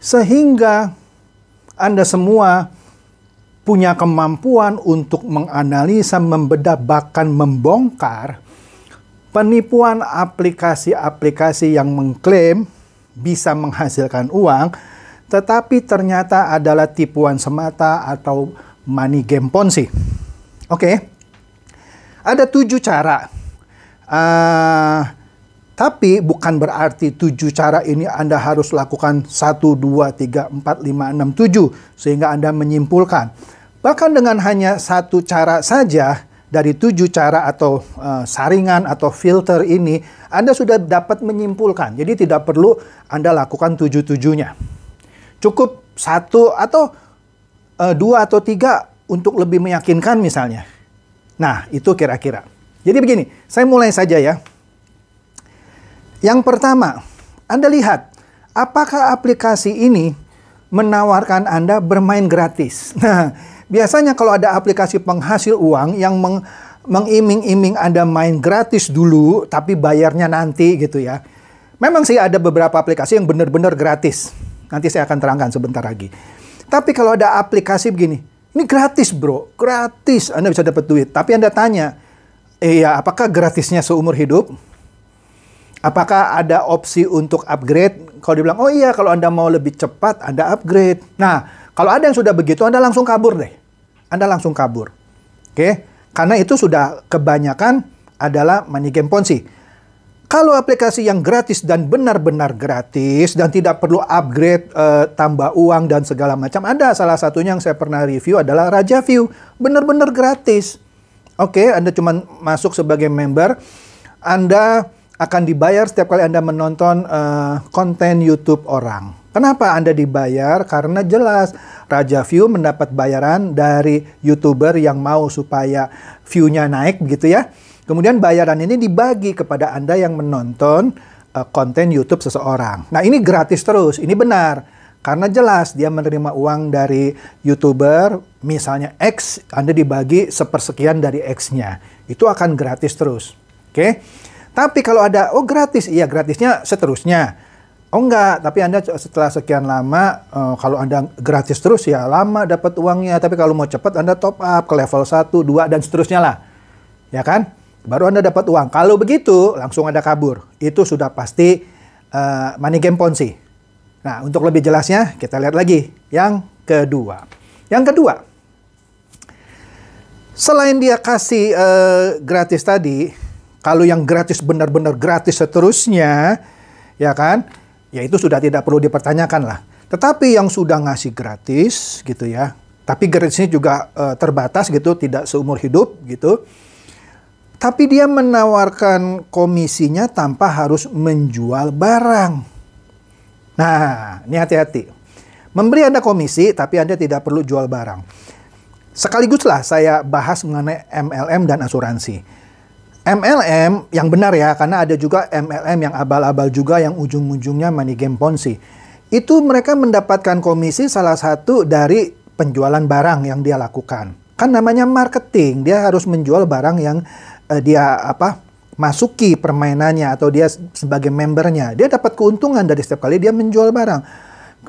sehingga Anda semua punya kemampuan untuk menganalisa, membedah, bahkan membongkar penipuan aplikasi-aplikasi yang mengklaim bisa menghasilkan uang, tetapi ternyata adalah tipuan semata atau money game ponzi. Oke, okay? ada tujuh cara. Uh, tapi bukan berarti tujuh cara ini Anda harus lakukan satu dua tiga empat lima enam tujuh sehingga Anda menyimpulkan. Bahkan dengan hanya satu cara saja dari tujuh cara atau e, saringan atau filter ini Anda sudah dapat menyimpulkan. Jadi tidak perlu Anda lakukan tujuh-tujuhnya. Cukup satu atau e, dua atau tiga untuk lebih meyakinkan misalnya. Nah itu kira-kira. Jadi begini, saya mulai saja ya. Yang pertama, Anda lihat apakah aplikasi ini menawarkan Anda bermain gratis. Nah, biasanya kalau ada aplikasi penghasil uang yang meng mengiming-iming Anda main gratis dulu tapi bayarnya nanti gitu ya. Memang sih ada beberapa aplikasi yang benar-benar gratis. Nanti saya akan terangkan sebentar lagi. Tapi kalau ada aplikasi begini, ini gratis bro, gratis Anda bisa dapat duit. Tapi Anda tanya, iya apakah gratisnya seumur hidup? Apakah ada opsi untuk upgrade? Kalau dibilang, oh iya kalau Anda mau lebih cepat, Anda upgrade. Nah, kalau ada yang sudah begitu, Anda langsung kabur deh. Anda langsung kabur. Oke? Okay? Karena itu sudah kebanyakan adalah money game ponzi. Kalau aplikasi yang gratis dan benar-benar gratis dan tidak perlu upgrade, e, tambah uang dan segala macam, ada salah satunya yang saya pernah review adalah Raja View. Benar-benar gratis. Oke, okay, Anda cuma masuk sebagai member, Anda akan dibayar setiap kali Anda menonton uh, konten YouTube orang. Kenapa Anda dibayar? Karena jelas Raja View mendapat bayaran dari YouTuber yang mau supaya view-nya naik gitu ya. Kemudian bayaran ini dibagi kepada Anda yang menonton uh, konten YouTube seseorang. Nah, ini gratis terus. Ini benar. Karena jelas dia menerima uang dari YouTuber, misalnya X, Anda dibagi sepersekian dari X-nya. Itu akan gratis terus. Oke. Okay? Tapi kalau ada, oh gratis, iya gratisnya seterusnya. Oh enggak, tapi Anda setelah sekian lama, uh, kalau Anda gratis terus ya lama dapat uangnya. Tapi kalau mau cepat Anda top up ke level 1, 2, dan seterusnya lah. Ya kan? Baru Anda dapat uang. Kalau begitu, langsung Anda kabur. Itu sudah pasti uh, money game ponzi. Nah, untuk lebih jelasnya, kita lihat lagi. Yang kedua. Yang kedua, selain dia kasih uh, gratis tadi, kalau yang gratis benar-benar gratis seterusnya, ya kan? Ya itu sudah tidak perlu dipertanyakan lah. Tetapi yang sudah ngasih gratis gitu ya, tapi gratisnya juga e, terbatas gitu, tidak seumur hidup gitu. Tapi dia menawarkan komisinya tanpa harus menjual barang. Nah, ini hati-hati. Memberi Anda komisi, tapi Anda tidak perlu jual barang. Sekaliguslah saya bahas mengenai MLM dan asuransi. MLM yang benar ya, karena ada juga MLM yang abal-abal juga yang ujung-ujungnya money game ponzi. Itu mereka mendapatkan komisi salah satu dari penjualan barang yang dia lakukan. Kan namanya marketing, dia harus menjual barang yang eh, dia apa masuki permainannya atau dia sebagai membernya. Dia dapat keuntungan dari setiap kali dia menjual barang.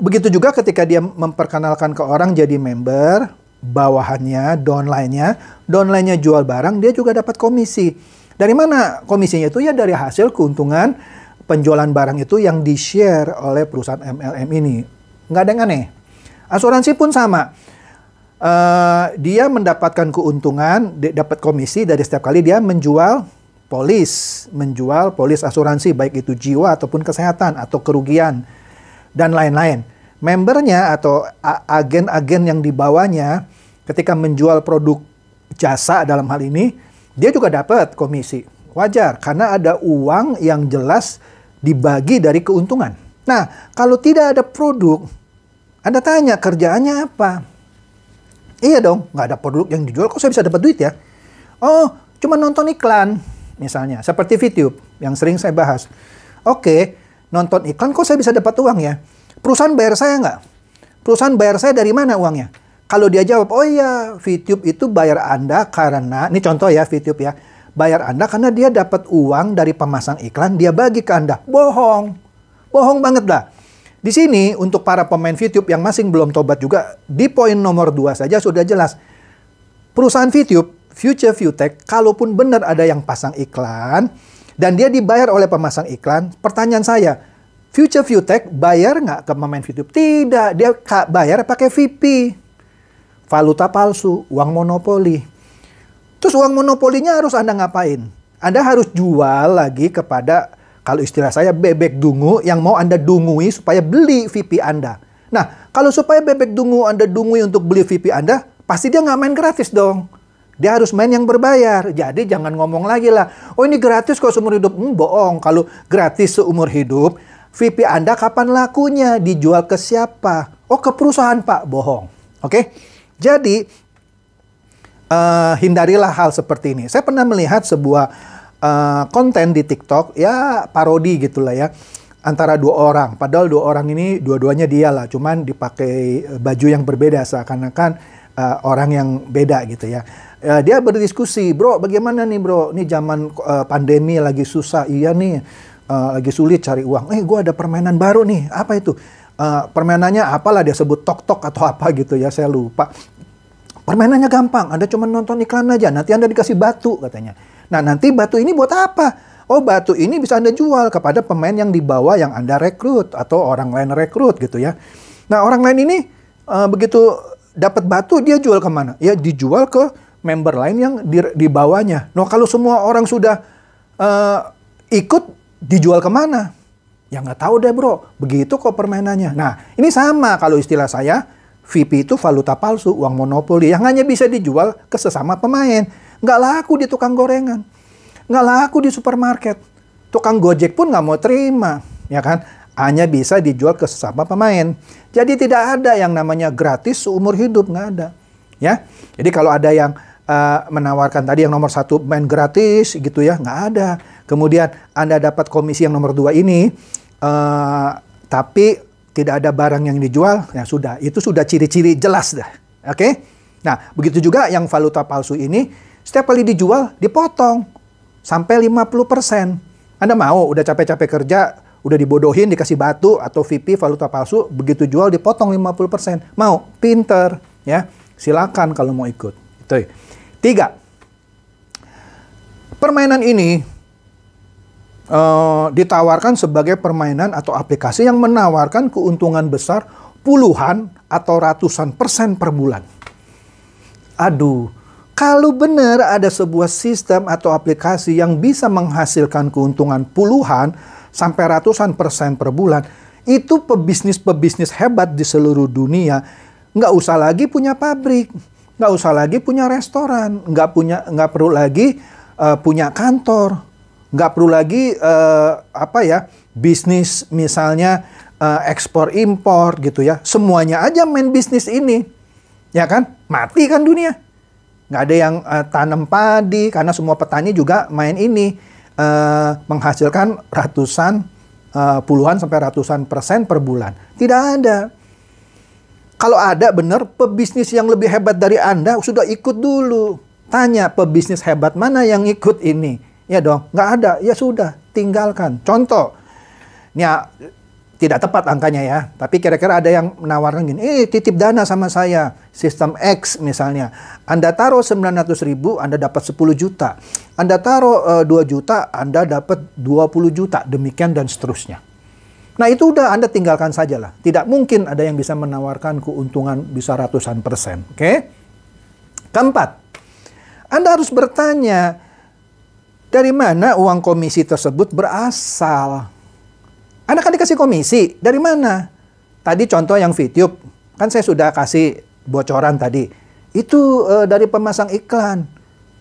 Begitu juga ketika dia memperkenalkan ke orang jadi member, bawahannya, downline-nya, downline-nya jual barang, dia juga dapat komisi. Dari mana komisinya itu? Ya dari hasil keuntungan penjualan barang itu yang di-share oleh perusahaan MLM ini. Nggak ada yang aneh. Asuransi pun sama. Uh, dia mendapatkan keuntungan, dapat komisi dari setiap kali dia menjual polis, menjual polis asuransi baik itu jiwa ataupun kesehatan atau kerugian dan lain-lain. Membernya atau agen-agen yang dibawanya ketika menjual produk jasa dalam hal ini dia juga dapat komisi. Wajar, karena ada uang yang jelas dibagi dari keuntungan. Nah, kalau tidak ada produk, Anda tanya kerjaannya apa? Iya dong, nggak ada produk yang dijual, kok saya bisa dapat duit ya? Oh, cuma nonton iklan, misalnya. Seperti VTube, yang sering saya bahas. Oke, nonton iklan kok saya bisa dapat uang ya? Perusahaan bayar saya nggak? Perusahaan bayar saya dari mana uangnya? Kalau dia jawab, oh iya, VTube itu bayar Anda karena, ini contoh ya VTube ya, bayar Anda karena dia dapat uang dari pemasang iklan, dia bagi ke Anda. Bohong. Bohong banget lah. Di sini untuk para pemain VTube yang masih belum tobat juga, di poin nomor dua saja sudah jelas. Perusahaan VTube, Future Viewtech, kalaupun benar ada yang pasang iklan, dan dia dibayar oleh pemasang iklan, pertanyaan saya, Future Viewtech bayar nggak ke pemain VTube? Tidak, dia bayar pakai VP valuta palsu, uang monopoli. Terus uang monopolinya harus Anda ngapain? Anda harus jual lagi kepada kalau istilah saya bebek dungu yang mau Anda dungui supaya beli VIP Anda. Nah, kalau supaya bebek dungu Anda dungui untuk beli VIP Anda, pasti dia nggak main gratis dong. Dia harus main yang berbayar. Jadi jangan ngomong lagi lah, oh ini gratis kok seumur hidup. Hmm, bohong. Kalau gratis seumur hidup, VIP Anda kapan lakunya? Dijual ke siapa? Oh, ke perusahaan, Pak. Bohong. Oke? Okay? Jadi uh, hindarilah hal seperti ini. Saya pernah melihat sebuah uh, konten di TikTok ya parodi gitulah ya antara dua orang. Padahal dua orang ini dua-duanya dia lah, cuman dipakai eh, baju yang berbeda seakan-akan uh, orang yang beda gitu ya. Uh, dia berdiskusi, bro, bagaimana nih bro? Ini zaman uh, pandemi lagi susah, iya nih, uh, lagi sulit cari uang. Eh, gue ada permainan baru nih, apa itu? Uh, permainannya apalah dia sebut tok tok atau apa gitu ya, saya lupa. Permainannya gampang, Anda cuma nonton iklan aja, nanti Anda dikasih batu katanya. Nah nanti batu ini buat apa? Oh batu ini bisa Anda jual kepada pemain yang dibawa yang Anda rekrut atau orang lain rekrut gitu ya. Nah orang lain ini uh, begitu dapat batu dia jual kemana? Ya dijual ke member lain yang di, di Nah kalau semua orang sudah uh, ikut dijual kemana? Ya nggak tahu deh bro, begitu kok permainannya. Nah ini sama kalau istilah saya, VIP itu valuta palsu, uang monopoli yang hanya bisa dijual ke sesama pemain. Nggak laku di tukang gorengan. Nggak laku di supermarket. Tukang Gojek pun nggak mau terima, ya kan? Hanya bisa dijual ke sesama pemain. Jadi tidak ada yang namanya gratis seumur hidup, nggak ada. Ya, jadi kalau ada yang uh, menawarkan tadi yang nomor satu main gratis gitu ya, nggak ada. Kemudian Anda dapat komisi yang nomor dua ini, uh, tapi tidak ada barang yang dijual, ya sudah, itu sudah ciri-ciri jelas dah. Oke? Okay? Nah, begitu juga yang valuta palsu ini, setiap kali dijual dipotong sampai 50%. Anda mau udah capek-capek kerja, udah dibodohin dikasih batu atau VP valuta palsu, begitu jual dipotong 50%. Mau? Pinter, ya. Silakan kalau mau ikut. Itu. Tiga. Permainan ini Eh, ditawarkan sebagai permainan atau aplikasi yang menawarkan keuntungan besar puluhan atau ratusan persen per bulan. Aduh, kalau benar ada sebuah sistem atau aplikasi yang bisa menghasilkan keuntungan puluhan sampai ratusan persen per bulan, itu pebisnis-pebisnis hebat di seluruh dunia nggak usah lagi punya pabrik, nggak usah lagi punya restoran, nggak punya nggak perlu lagi uh, punya kantor, nggak perlu lagi uh, apa ya bisnis misalnya uh, ekspor impor gitu ya semuanya aja main bisnis ini ya kan mati kan dunia nggak ada yang uh, tanam padi karena semua petani juga main ini uh, menghasilkan ratusan uh, puluhan sampai ratusan persen per bulan tidak ada kalau ada benar pebisnis yang lebih hebat dari Anda sudah ikut dulu. Tanya pebisnis hebat mana yang ikut ini. Ya dong, nggak ada. Ya sudah, tinggalkan. Contoh, ini ya, ah, tidak tepat angkanya ya. Tapi kira-kira ada yang menawarkan gini, eh titip dana sama saya, sistem X misalnya. Anda taruh 900 ribu, Anda dapat 10 juta. Anda taruh e, eh, 2 juta, Anda dapat 20 juta. Demikian dan seterusnya. Nah itu udah Anda tinggalkan saja lah. Tidak mungkin ada yang bisa menawarkan keuntungan bisa ratusan persen. Oke? Okay? Keempat, Anda harus bertanya, dari mana uang komisi tersebut berasal? Anda kan dikasih komisi, dari mana? Tadi contoh yang VTube, kan saya sudah kasih bocoran tadi. Itu e, dari pemasang iklan.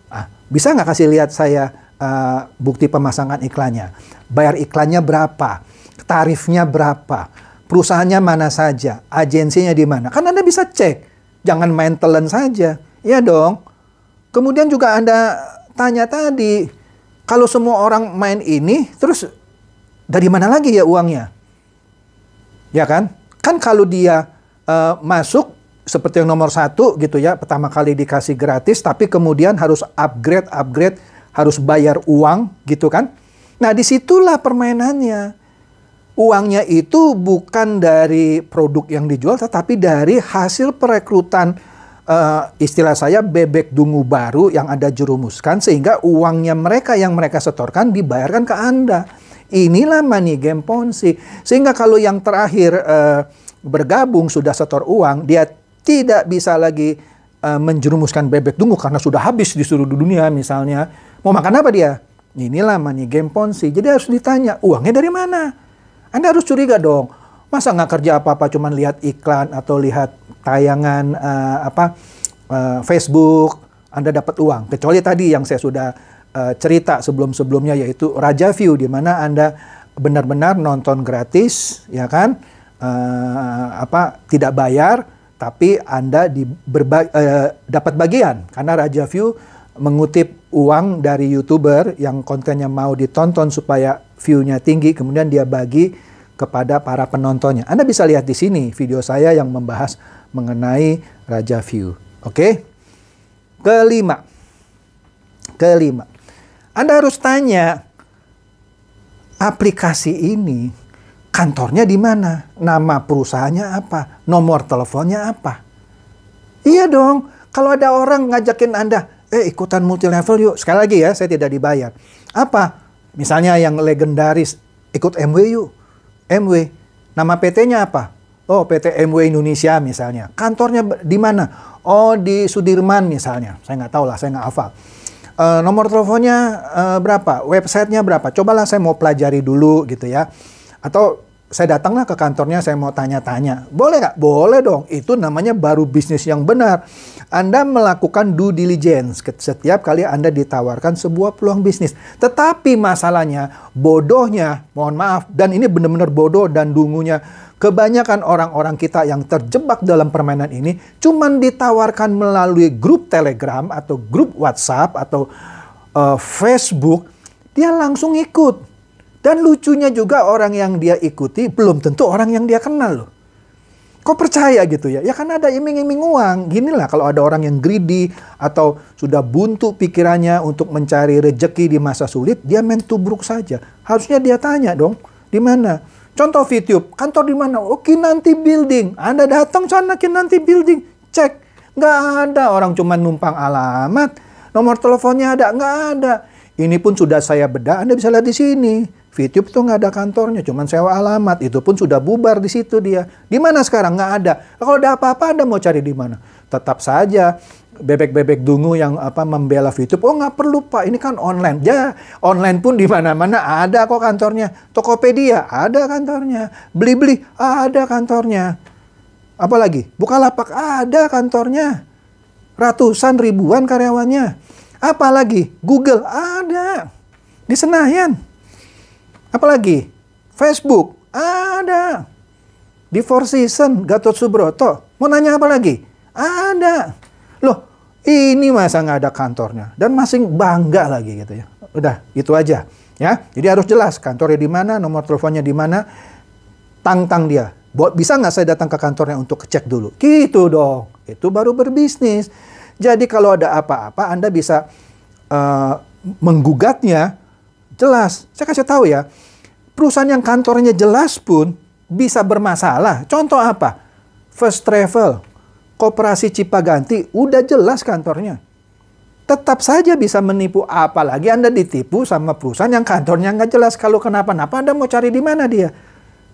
Ah, bisa nggak kasih lihat saya e, bukti pemasangan iklannya? Bayar iklannya berapa? Tarifnya berapa? Perusahaannya mana saja? Agensinya di mana? Kan Anda bisa cek. Jangan main telan saja. Ya dong. Kemudian juga Anda tanya tadi, kalau semua orang main ini, terus dari mana lagi ya uangnya? Ya kan? Kan kalau dia uh, masuk seperti yang nomor satu gitu ya, pertama kali dikasih gratis, tapi kemudian harus upgrade, upgrade, harus bayar uang gitu kan? Nah disitulah permainannya. Uangnya itu bukan dari produk yang dijual, tetapi dari hasil perekrutan uh, istilah saya bebek dungu baru yang ada jerumuskan sehingga uangnya mereka yang mereka setorkan dibayarkan ke Anda. Inilah money game ponzi. Sehingga kalau yang terakhir uh, bergabung sudah setor uang, dia tidak bisa lagi uh, menjerumuskan bebek dungu karena sudah habis di seluruh dunia misalnya. Mau makan apa dia? Inilah money game ponzi. Jadi harus ditanya, uangnya dari mana? Anda harus curiga dong Masa nggak kerja apa-apa cuman lihat iklan atau lihat tayangan uh, apa uh, Facebook, Anda dapat uang. Kecuali tadi yang saya sudah uh, cerita sebelum-sebelumnya yaitu Raja View di mana Anda benar-benar nonton gratis, ya kan? Uh, apa tidak bayar tapi Anda di berba, uh, dapat bagian karena Raja View mengutip uang dari YouTuber yang kontennya mau ditonton supaya view-nya tinggi kemudian dia bagi kepada para penontonnya. Anda bisa lihat di sini video saya yang membahas mengenai Raja View. Oke? Okay? Kelima. Kelima. Anda harus tanya aplikasi ini kantornya di mana? Nama perusahaannya apa? Nomor teleponnya apa? Iya dong. Kalau ada orang ngajakin Anda, eh ikutan multilevel yuk. Sekali lagi ya, saya tidak dibayar. Apa? Misalnya yang legendaris, ikut MW MW. Nama PT-nya apa? Oh, PT MW Indonesia misalnya. Kantornya di mana? Oh, di Sudirman misalnya. Saya nggak tahu lah, saya nggak hafal. E, nomor teleponnya e, berapa? Websitenya berapa? Cobalah saya mau pelajari dulu gitu ya. Atau saya datanglah ke kantornya, saya mau tanya-tanya. Boleh nggak? Boleh dong. Itu namanya baru bisnis yang benar. Anda melakukan due diligence setiap kali Anda ditawarkan sebuah peluang bisnis. Tetapi masalahnya, bodohnya, mohon maaf, dan ini benar-benar bodoh dan dungunya, kebanyakan orang-orang kita yang terjebak dalam permainan ini cuman ditawarkan melalui grup Telegram atau grup WhatsApp atau uh, Facebook, dia langsung ikut dan lucunya juga orang yang dia ikuti belum tentu orang yang dia kenal loh. Kok percaya gitu ya? Ya karena ada iming-iming uang. lah kalau ada orang yang greedy atau sudah buntu pikirannya untuk mencari rejeki di masa sulit, dia main tubruk saja. Harusnya dia tanya dong, di mana? Contoh VTube, kantor di mana? Oh, nanti Building. Anda datang sana nanti Building, cek. Nggak ada orang cuma numpang alamat. Nomor teleponnya ada, nggak ada. Ini pun sudah saya bedah, Anda bisa lihat di sini VTube tuh nggak ada kantornya, cuman sewa alamat. Itu pun sudah bubar di situ dia. Di mana sekarang? Nggak ada. Nah, kalau ada apa-apa Anda mau cari di mana? Tetap saja bebek-bebek dungu yang apa membela VTube. Oh nggak perlu Pak, ini kan online. Ya, online pun di mana-mana ada kok kantornya. Tokopedia ada kantornya. Beli-beli ada kantornya. Apalagi? Bukalapak ada kantornya. Ratusan ribuan karyawannya. Apalagi? Google ada. Di Senayan. Apalagi Facebook ada. Di Four Season Gatot Subroto. Mau nanya apa lagi? Ada. Loh, ini masa nggak ada kantornya dan masih bangga lagi gitu ya. Udah, itu aja ya. Jadi harus jelas kantornya di mana, nomor teleponnya di mana, tang dia. buat Bisa nggak saya datang ke kantornya untuk cek dulu? Gitu dong. Itu baru berbisnis. Jadi kalau ada apa-apa, Anda bisa uh, menggugatnya Jelas. Saya kasih tahu ya. Perusahaan yang kantornya jelas pun bisa bermasalah. Contoh apa? First Travel, Koperasi Ganti, udah jelas kantornya. Tetap saja bisa menipu, apalagi Anda ditipu sama perusahaan yang kantornya nggak jelas. Kalau kenapa-napa Anda mau cari di mana dia?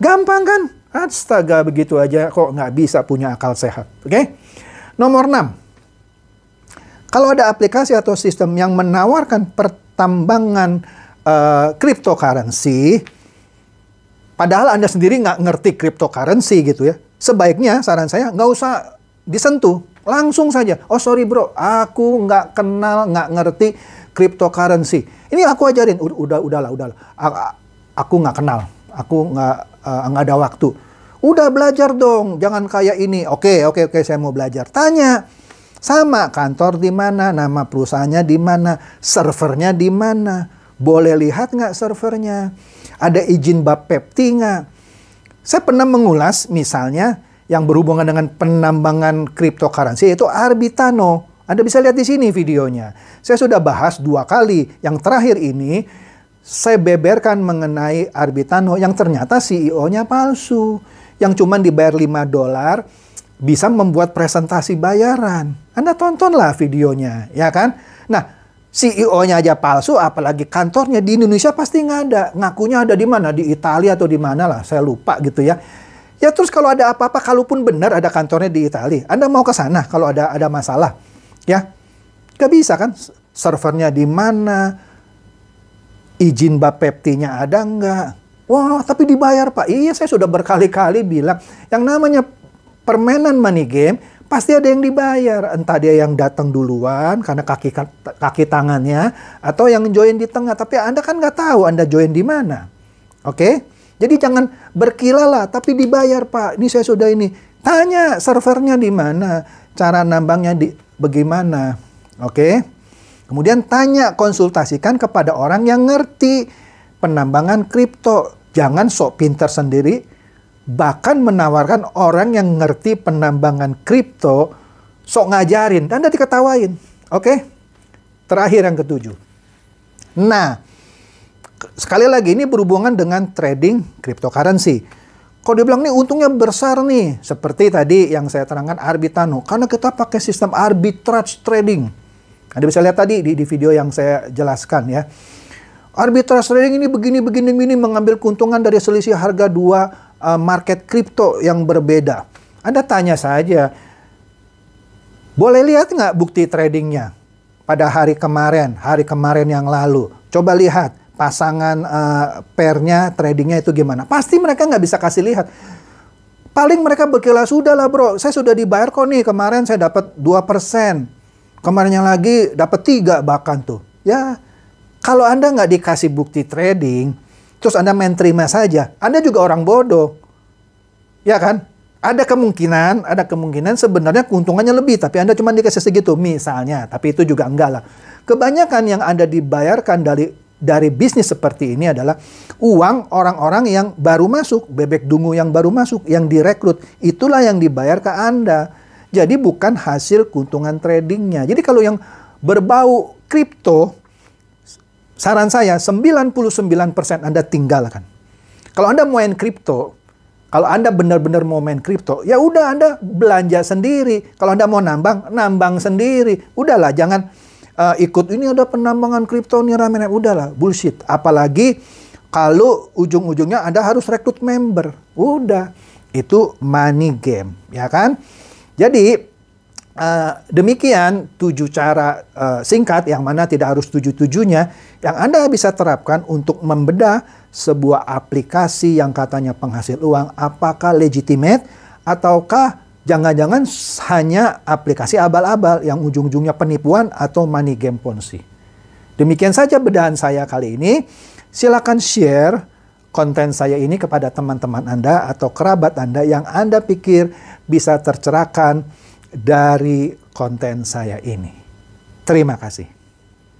Gampang kan? Astaga, begitu aja kok nggak bisa punya akal sehat. Oke? Okay? Nomor 6. Kalau ada aplikasi atau sistem yang menawarkan pertambangan uh, cryptocurrency, padahal Anda sendiri nggak ngerti cryptocurrency gitu ya, sebaiknya saran saya nggak usah disentuh, langsung saja. Oh sorry bro, aku nggak kenal, nggak ngerti cryptocurrency. Ini aku ajarin, udah udahlah udahlah. Aku nggak kenal, aku nggak eh, nggak ada waktu. Udah belajar dong, jangan kayak ini. Oke oke oke, saya mau belajar. Tanya sama kantor di mana, nama perusahaannya di mana, servernya di mana boleh lihat nggak servernya? Ada izin Bapepti nggak? Saya pernah mengulas misalnya yang berhubungan dengan penambangan cryptocurrency yaitu Arbitano. Anda bisa lihat di sini videonya. Saya sudah bahas dua kali. Yang terakhir ini saya beberkan mengenai Arbitano yang ternyata CEO-nya palsu. Yang cuma dibayar 5 dolar bisa membuat presentasi bayaran. Anda tontonlah videonya, ya kan? Nah, CEO-nya aja palsu, apalagi kantornya di Indonesia pasti nggak ada. Ngakunya ada di mana? Di Italia atau di mana lah, saya lupa gitu ya. Ya terus kalau ada apa-apa, kalaupun benar ada kantornya di Italia, Anda mau ke sana kalau ada ada masalah, ya nggak bisa kan? Servernya di mana? Izin Bapeptinya ada nggak? Wah, tapi dibayar Pak. Iya, saya sudah berkali-kali bilang. Yang namanya permainan money game, pasti ada yang dibayar. Entah dia yang datang duluan karena kaki kaki tangannya atau yang join di tengah. Tapi Anda kan nggak tahu Anda join di mana. Oke? Okay? Jadi jangan berkilalah tapi dibayar Pak. Ini saya sudah ini. Tanya servernya di mana, cara nambangnya di bagaimana. Oke? Okay? Kemudian tanya konsultasikan kepada orang yang ngerti penambangan kripto. Jangan sok pinter sendiri bahkan menawarkan orang yang ngerti penambangan kripto sok ngajarin dan nanti ketawain. Oke. Okay? Terakhir yang ketujuh. Nah, sekali lagi ini berhubungan dengan trading cryptocurrency. Kalau dia bilang nih untungnya besar nih, seperti tadi yang saya terangkan Arbitano, karena kita pakai sistem arbitrage trading. Anda nah, bisa lihat tadi di, di video yang saya jelaskan ya. Arbitrage trading ini begini begini begini mengambil keuntungan dari selisih harga dua uh, market kripto yang berbeda. Anda tanya saja, boleh lihat nggak bukti tradingnya pada hari kemarin, hari kemarin yang lalu? Coba lihat pasangan uh, eh, pernya tradingnya itu gimana. Pasti mereka nggak bisa kasih lihat. Paling mereka berkilah sudah lah bro, saya sudah dibayar kok nih, kemarin saya dapat dua 2%. Kemarinnya lagi dapat tiga bahkan tuh. Ya, kalau Anda nggak dikasih bukti trading, terus Anda main terima saja, Anda juga orang bodoh. Ya kan? Ada kemungkinan, ada kemungkinan sebenarnya keuntungannya lebih, tapi Anda cuma dikasih segitu misalnya, tapi itu juga enggak lah. Kebanyakan yang Anda dibayarkan dari dari bisnis seperti ini adalah uang orang-orang yang baru masuk, bebek dungu yang baru masuk, yang direkrut, itulah yang dibayar ke Anda. Jadi bukan hasil keuntungan tradingnya. Jadi kalau yang berbau kripto, Saran saya, 99% Anda tinggalkan. Kalau Anda mau main kripto, kalau Anda benar-benar mau main kripto, ya udah Anda belanja sendiri. Kalau Anda mau nambang, nambang sendiri. Udahlah, jangan uh, ikut ini ada penambangan kripto nih rame Udahlah, bullshit. Apalagi kalau ujung-ujungnya Anda harus rekrut member. Udah, itu money game, ya kan? Jadi, Uh, demikian tujuh cara uh, singkat yang mana tidak harus tujuh-tujuhnya yang Anda bisa terapkan untuk membedah sebuah aplikasi yang katanya penghasil uang apakah legitimate ataukah jangan-jangan hanya aplikasi abal-abal yang ujung-ujungnya penipuan atau money game ponzi. Demikian saja bedahan saya kali ini. Silakan share konten saya ini kepada teman-teman Anda atau kerabat Anda yang Anda pikir bisa tercerahkan dari konten saya ini. Terima kasih.